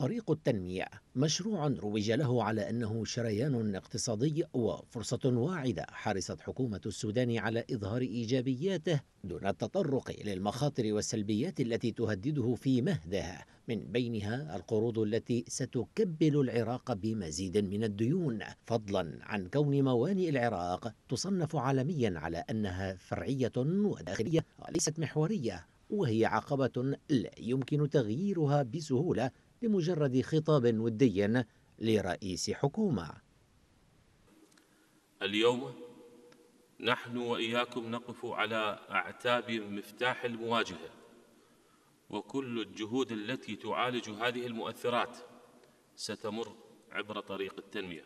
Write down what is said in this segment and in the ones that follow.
طريق التنمية مشروع روج له على أنه شريان اقتصادي وفرصة واعدة حرصت حكومة السودان على إظهار إيجابياته دون التطرق للمخاطر والسلبيات التي تهدده في مهده من بينها القروض التي ستكبل العراق بمزيد من الديون فضلا عن كون موانئ العراق تصنف عالميا على أنها فرعية وداخلية وليست محورية وهي عقبة لا يمكن تغييرها بسهولة لمجرد خطاب ودي لرئيس حكومة اليوم نحن وإياكم نقف على أعتاب مفتاح المواجهة وكل الجهود التي تعالج هذه المؤثرات ستمر عبر طريق التنميه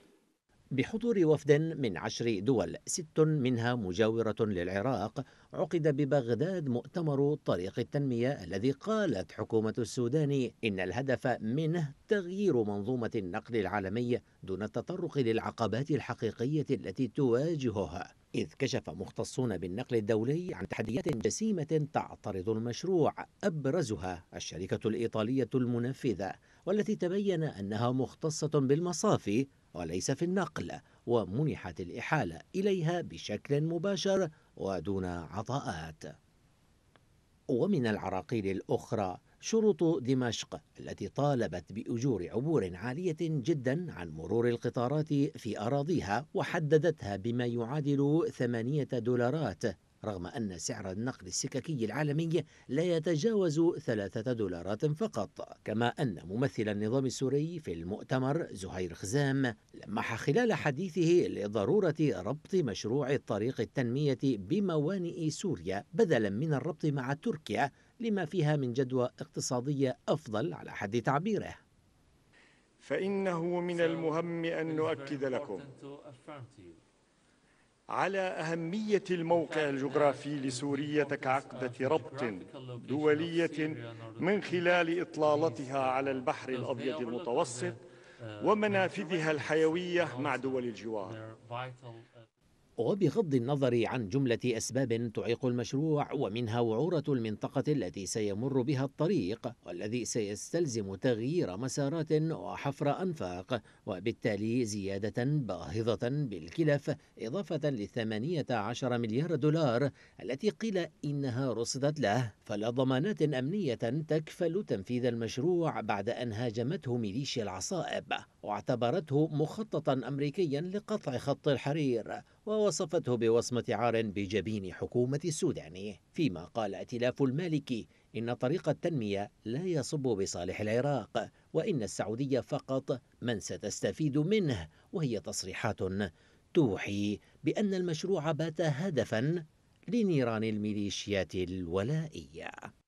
بحضور وفد من عشر دول ست منها مجاورة للعراق عقد ببغداد مؤتمر طريق التنمية الذي قالت حكومة السودان إن الهدف منه تغيير منظومة النقل العالمي دون التطرق للعقبات الحقيقية التي تواجهها إذ كشف مختصون بالنقل الدولي عن تحديات جسيمة تعترض المشروع أبرزها الشركة الإيطالية المنفذة والتي تبين أنها مختصة بالمصافي وليس في النقل ومنحت الإحالة إليها بشكل مباشر ودون عطاءات ومن العراقيل الأخرى شروط دمشق التي طالبت بأجور عبور عالية جدا عن مرور القطارات في أراضيها وحددتها بما يعادل ثمانية دولارات رغم أن سعر النقد السككي العالمي لا يتجاوز ثلاثة دولارات فقط كما أن ممثل النظام السوري في المؤتمر زهير خزام لمح خلال حديثه لضرورة ربط مشروع الطريق التنمية بموانئ سوريا بدلا من الربط مع تركيا لما فيها من جدوى اقتصادية أفضل على حد تعبيره فإنه من المهم أن نؤكد لكم على أهمية الموقع الجغرافي لسوريا كعقدة ربط دولية من خلال إطلالتها على البحر الأبيض المتوسط ومنافذها الحيوية مع دول الجوار وبغض النظر عن جملة أسباب تعيق المشروع ومنها وعورة المنطقة التي سيمر بها الطريق والذي سيستلزم تغيير مسارات وحفر أنفاق وبالتالي زيادة باهظة بالكلف إضافة للثمانية عشر مليار دولار التي قيل إنها رصدت له فلا ضمانات أمنية تكفل تنفيذ المشروع بعد أن هاجمته ميليشيا العصائب واعتبرته مخططا أمريكيا لقطع خط الحرير ووصفته بوصمة عار بجبين حكومة السودان فيما قال ائتلاف المالكي إن طريق التنمية لا يصب بصالح العراق وإن السعودية فقط من ستستفيد منه وهي تصريحات توحي بأن المشروع بات هدفا لنيران الميليشيات الولائية